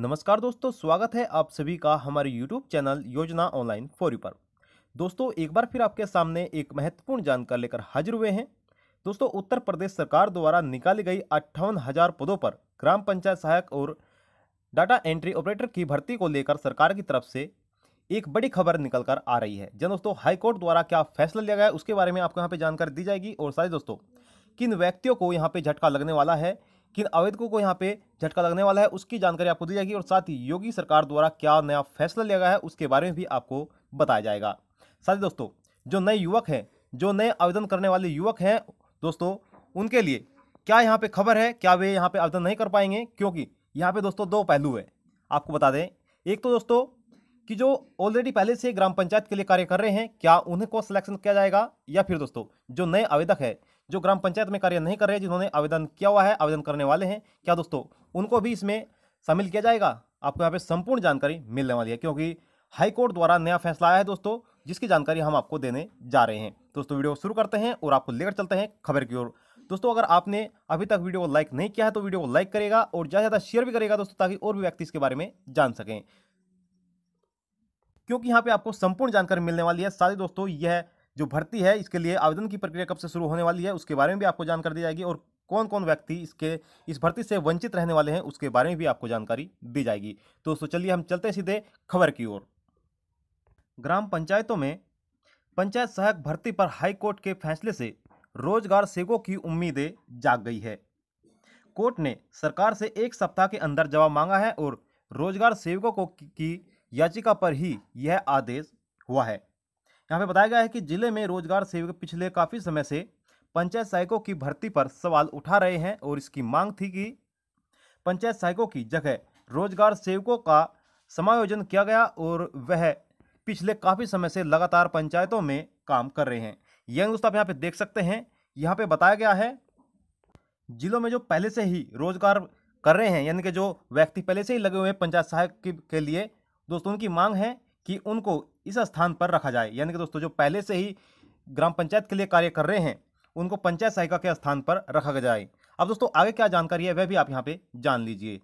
नमस्कार दोस्तों स्वागत है आप सभी का हमारे यूट्यूब चैनल योजना ऑनलाइन फोरी पर दोस्तों एक बार फिर आपके सामने एक महत्वपूर्ण जानकारी लेकर हाजिर हुए हैं दोस्तों उत्तर प्रदेश सरकार द्वारा निकाली गई अट्ठावन हज़ार पदों पर ग्राम पंचायत सहायक और डाटा एंट्री ऑपरेटर की भर्ती को लेकर सरकार की तरफ से एक बड़ी खबर निकल कर आ रही है जन दोस्तों हाईकोर्ट द्वारा क्या फैसला लिया गया है उसके बारे में आपको यहाँ पर जानकारी दी जाएगी और सारे दोस्तों किन व्यक्तियों को यहाँ पर झटका लगने वाला है किन आवेदकों को यहाँ पे झटका लगने वाला है उसकी जानकारी आपको दी जाएगी और साथ ही योगी सरकार द्वारा क्या नया फैसला लिया गया है उसके बारे में भी आपको बताया जाएगा साथ ही दोस्तों जो नए युवक हैं जो नए आवेदन करने वाले युवक हैं दोस्तों उनके लिए क्या यहाँ पे खबर है क्या वे यहाँ पे आवेदन नहीं कर पाएंगे क्योंकि यहाँ पे दोस्तों दो पहलू है आपको बता दें एक तो दोस्तों कि जो ऑलरेडी पहले से ग्राम पंचायत के लिए कार्य कर रहे हैं क्या उन्हें को सिलेक्शन किया जाएगा या फिर दोस्तों जो नए आवेदक है जो ग्राम पंचायत में कार्य नहीं कर रहे जिन्होंने आवेदन किया हुआ है आवेदन करने वाले हैं क्या दोस्तों उनको भी इसमें शामिल किया जाएगा आपको यहाँ पे संपूर्ण जानकारी मिलने वाली है क्योंकि हाईकोर्ट द्वारा नया फैसला आया है दोस्तों जिसकी जानकारी हम आपको देने जा रहे हैं दोस्तों वीडियो शुरू करते हैं और आपको लेकर चलते हैं खबर की ओर दोस्तों अगर आपने अभी तक वीडियो को लाइक नहीं किया है तो वीडियो को लाइक करेगा और ज़्यादा से ज़्यादा शेयर भी करेगा दोस्तों ताकि और भी व्यक्ति इसके बारे में जान सकें क्योंकि यहाँ पे आपको संपूर्ण जानकारी मिलने वाली है सारे दोस्तों यह जो भर्ती है इसके लिए आवेदन की प्रक्रिया कब से शुरू होने वाली है उसके बारे में भी आपको जानकारी दी जाएगी और कौन कौन व्यक्ति इसके इस भर्ती से वंचित रहने वाले हैं उसके बारे में भी आपको जानकारी दी जाएगी तो दोस्तों चलिए हम चलते हैं सीधे खबर की ओर ग्राम पंचायतों में पंचायत सहायक भर्ती पर हाईकोर्ट के फैसले से रोजगार सेवकों की उम्मीदें जाग गई है कोर्ट ने सरकार से एक सप्ताह के अंदर जवाब मांगा है और रोजगार सेवकों को की याचिका पर ही यह आदेश हुआ है यहाँ पे बताया गया है कि जिले में रोजगार सेवक पिछले काफ़ी समय से पंचायत सहायकों की भर्ती पर सवाल उठा रहे हैं और इसकी मांग थी कि पंचायत सहायकों की जगह रोजगार सेवकों का समायोजन किया गया और वह पिछले काफ़ी समय से लगातार पंचायतों में काम कर रहे हैं यंग दोस्तों आप यहाँ पे देख सकते हैं यहाँ पे बताया गया है जिलों में जो पहले से ही रोजगार कर रहे हैं यानी कि जो व्यक्ति पहले से ही लगे हुए हैं पंचायत सहायक के लिए दोस्तों उनकी मांग है कि उनको इस स्थान पर रखा जाए यानी कि दोस्तों जो पहले से ही ग्राम पंचायत के लिए कार्य कर रहे हैं उनको पंचायत सहायिका के स्थान पर रखा जाए अब दोस्तों आगे क्या जानकारी है वह भी आप यहाँ पे जान लीजिए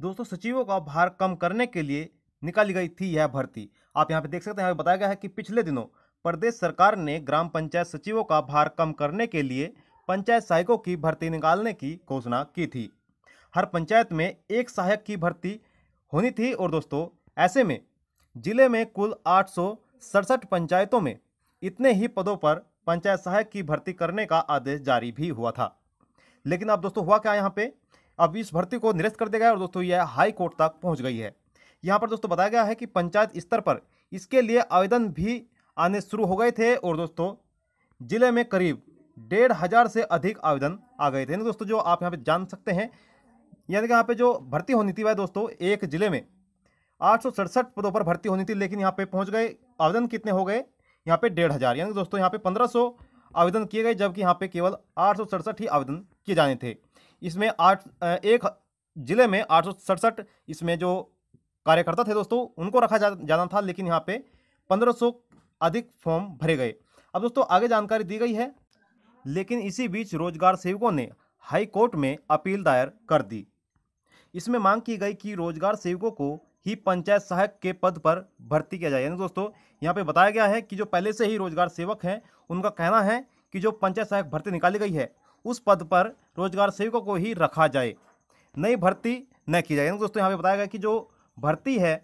दोस्तों सचिवों का भार कम करने के लिए निकाली गई थी यह भर्ती आप यहाँ पे देख सकते हैं यहाँ बताया गया है कि पिछले दिनों प्रदेश सरकार ने ग्राम पंचायत सचिवों का भार कम करने के लिए पंचायत सहायकों की भर्ती निकालने की घोषणा की थी हर पंचायत में एक सहायक की भर्ती होनी थी और दोस्तों ऐसे में जिले में कुल आठ पंचायतों में इतने ही पदों पर पंचायत सहायक की भर्ती करने का आदेश जारी भी हुआ था लेकिन अब दोस्तों हुआ क्या यहाँ पे अब इस भर्ती को निरस्त कर दिया गया और दोस्तों यह हाई कोर्ट तक पहुँच गई है यहाँ पर दोस्तों बताया गया है कि पंचायत स्तर पर इसके लिए आवेदन भी आने शुरू हो गए थे और दोस्तों जिले में करीब डेढ़ हज़ार से अधिक आवेदन आ गए थे दोस्तों जो आप यहाँ पे जान सकते हैं यानी कि यहाँ पे जो भर्ती होनी थी वह दोस्तों एक ज़िले में आठ पदों पर भर्ती होनी थी लेकिन यहाँ पे पहुँच गए आवेदन कितने हो गए यहाँ पे डेढ़ हज़ार यानी दोस्तों यहाँ पे पंद्रह सौ आवेदन किए गए जबकि यहाँ पे केवल आठ सौ सड़सठ ही आवेदन किए जाने थे इसमें आठ एक ज़िले में आठ सौ सड़सठ इसमें जो कार्यकर्ता थे दोस्तों उनको रखा जा, जाना था लेकिन यहाँ पे पंद्रह सौ अधिक फॉर्म भरे गए अब दोस्तों आगे जानकारी दी गई है लेकिन इसी बीच रोजगार सेवकों ने हाई कोर्ट में अपील दायर कर दी इसमें मांग की गई कि रोजगार सेवकों को ही पंचायत सहायक के पद पर भर्ती किया जाए यानी दोस्तों यहाँ पे बताया गया है कि जो पहले से ही रोजगार सेवक हैं उनका कहना है कि जो पंचायत सहायक भर्ती निकाली गई है उस पद पर रोजगार सेवकों को ही रखा जाए नई भर्ती न की जाए दोस्तों यहाँ पे बताया गया कि जो भर्ती है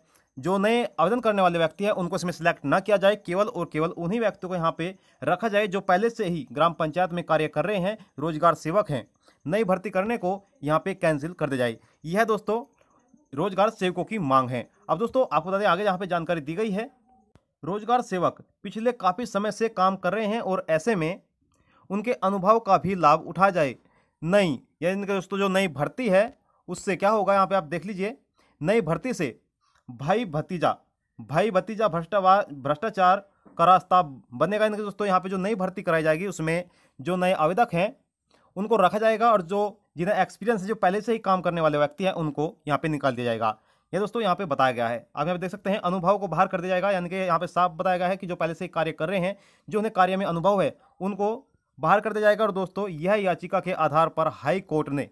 जो नए आवेदन करने वाले व्यक्ति हैं उनको इसमें सिलेक्ट न किया जाए केवल और केवल उन्हीं व्यक्तियों को यहाँ पे रखा जाए जो पहले से ही ग्राम पंचायत में कार्य कर रहे हैं रोजगार सेवक हैं नई भर्ती करने को यहाँ पे कैंसिल कर दिया जाए यह दोस्तों रोजगार सेवकों की मांग है अब दोस्तों आपको बता दें आगे यहाँ पे जानकारी दी गई है रोजगार सेवक पिछले काफ़ी समय से काम कर रहे हैं और ऐसे में उनके अनुभव का भी लाभ उठाया जाए नई यानी इनका दोस्तों जो नई भर्ती है उससे क्या होगा यहाँ पे आप देख लीजिए नई भर्ती से भाई भतीजा भाई भतीजा भ्रष्टावा भ्रष्टाचार का रास्ता बनेगा इनके दोस्तों यहाँ पे जो नई भर्ती कराई जाएगी उसमें जो नए आवेदक हैं उनको रखा जाएगा और जो जिन्हें एक्सपीरियंस है जो पहले से ही काम करने वाले व्यक्ति हैं उनको यहाँ पे निकाल दिया जाएगा ये दोस्तों यहाँ पे बताया गया है आप यहाँ पे देख सकते हैं अनुभव को बाहर कर दिया जाएगा यानी कि यहाँ पे साफ बताया गया है कि जो पहले से कार्य कर रहे हैं जो उन्हें कार्य में अनुभव है उनको बाहर कर दिया जाएगा और दोस्तों यह याचिका के आधार पर हाई कोर्ट ने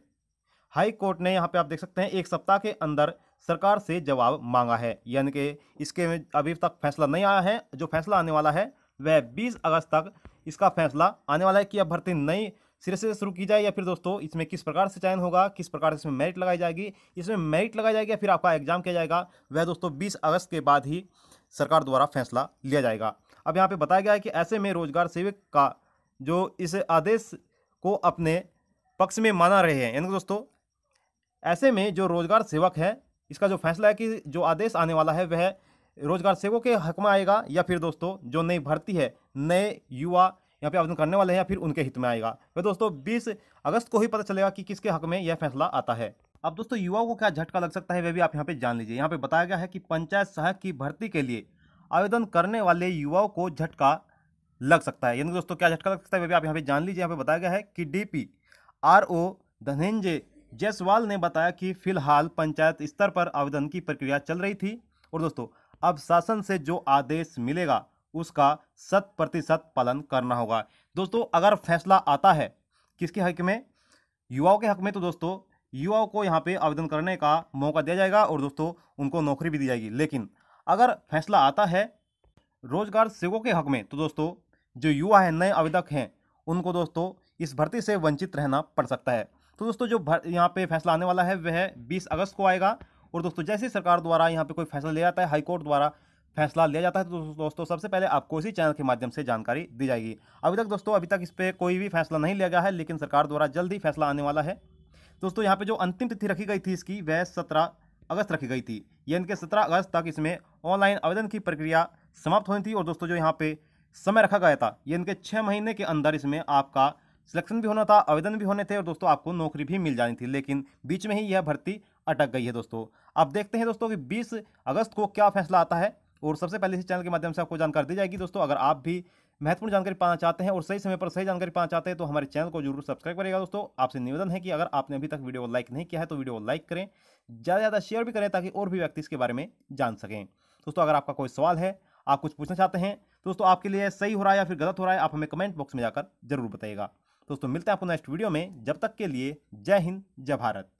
हाई कोर्ट ने यहाँ पे आप देख सकते हैं एक सप्ताह के अंदर सरकार से जवाब मांगा है यानी कि इसके में अभी तक फैसला नहीं आया है जो फैसला आने वाला है वह बीस अगस्त तक इसका फैसला आने वाला है कि अब भर्ती नहीं सिरे से शुरू की जाए या फिर दोस्तों इसमें किस प्रकार से चयन होगा किस प्रकार से इसमें मेरिट लगाई जाएगी इसमें मेरिट लगाई जाएगी या फिर आपका एग्जाम किया जाएगा वह दोस्तों बीस अगस्त के बाद ही सरकार द्वारा फैसला लिया जाएगा अब यहाँ पर बताया गया है कि ऐसे में रोजगार सेवक का जो इस आदेश को अपने पक्ष में माना रहे हैं यानी दोस्तों ऐसे में जो रोजगार सेवक है इसका जो फैसला है कि जो आदेश आने वाला है वह रोजगार सेवकों के हक में आएगा या फिर दोस्तों जो नई भर्ती है नए युवा यहाँ पे आवेदन करने वाले हैं या फिर उनके हित में आएगा वह तो दोस्तों बीस अगस्त को ही पता चलेगा कि किसके हक में यह फैसला आता है अब दोस्तों युवाओं को क्या झटका लग सकता है वह भी आप यहाँ पे जान लीजिए यहाँ पे बताया गया है कि पंचायत सहायक की भर्ती के लिए आवेदन करने वाले युवाओं को झटका लग सकता है यानी दोस्तों क्या झटका लग सकता है वह भी आप यहाँ पे जान लीजिए यहाँ पे बताया गया है कि D P R O Dhananjay Jaiswal ने बताया कि फिलहाल पंचायत स्तर पर आवेदन की प्रक्रिया चल रही थी और दोस्तों अब शासन से जो आदेश मिलेगा उसका शत प्रतिशत पालन करना होगा दोस्तों अगर फैसला आता है किसके हक में युवाओं के हक में तो दोस्तों युवाओं को यहाँ पे आवेदन करने का मौका दिया जाएगा और दोस्तों उनको नौकरी भी दी जाएगी लेकिन अगर फैसला आता है रोजगार सेवकों के हक में तो दोस्तों जो युवा हैं नए आवेदक हैं उनको दोस्तों इस भर्ती से वंचित रहना पड़ सकता है तो दोस्तों जो भर यहाँ पे फैसला आने वाला है वह 20 अगस्त को आएगा और दोस्तों जैसे सरकार द्वारा यहाँ पे कोई फैसला लिया जाता है हाईकोर्ट द्वारा फैसला लिया जाता है तो दोस्तों सबसे पहले आपको इसी चैनल के माध्यम से जानकारी दी जाएगी अभी तक दोस्तों अभी तक इस पर कोई भी फैसला नहीं लिया गया है लेकिन सरकार द्वारा जल्द ही फैसला आने वाला है दोस्तों यहाँ पे जो अंतिम तिथि रखी गई थी इसकी वह सत्रह अगस्त रखी गई थी यानी कि सत्रह अगस्त तक इसमें ऑनलाइन आवेदन की प्रक्रिया समाप्त होनी थी और दोस्तों जो यहाँ पे समय रखा गया था यानी कि छः महीने के अंदर इसमें आपका सिलेक्शन भी होना था आवेदन भी होने थे और दोस्तों आपको नौकरी भी मिल जानी थी लेकिन बीच में ही यह भर्ती अटक गई है दोस्तों अब देखते हैं दोस्तों कि 20 अगस्त को क्या फैसला आता है और सबसे पहले इस चैनल के माध्यम से आपको जानकारी दी जाएगी दोस्तों अगर आप भी महत्वपूर्ण जानकारी पाना चाहते हैं और सही समय पर सही जानकारी पाना चाहते हैं तो हमारे चैनल को जरूर सब्सक्राइब करेगा दोस्तों आपसे निवेदन है कि अगर आपने अभी तक वीडियो को लाइक नहीं किया है तो वीडियो को लाइक करें ज़्यादा से ज़्यादा शेयर भी करें ताकि और भी व्यक्ति इसके बारे में जान सकें दोस्तों अगर आपका कोई सवाल है आप कुछ पूछना चाहते हैं तो दोस्तों आपके लिए सही हो रहा है या फिर गलत हो रहा है आप हमें कमेंट बॉक्स में जाकर जरूर बताइएगा दोस्तों मिलते हैं आपको नेक्स्ट वीडियो में जब तक के लिए जय हिंद जय भारत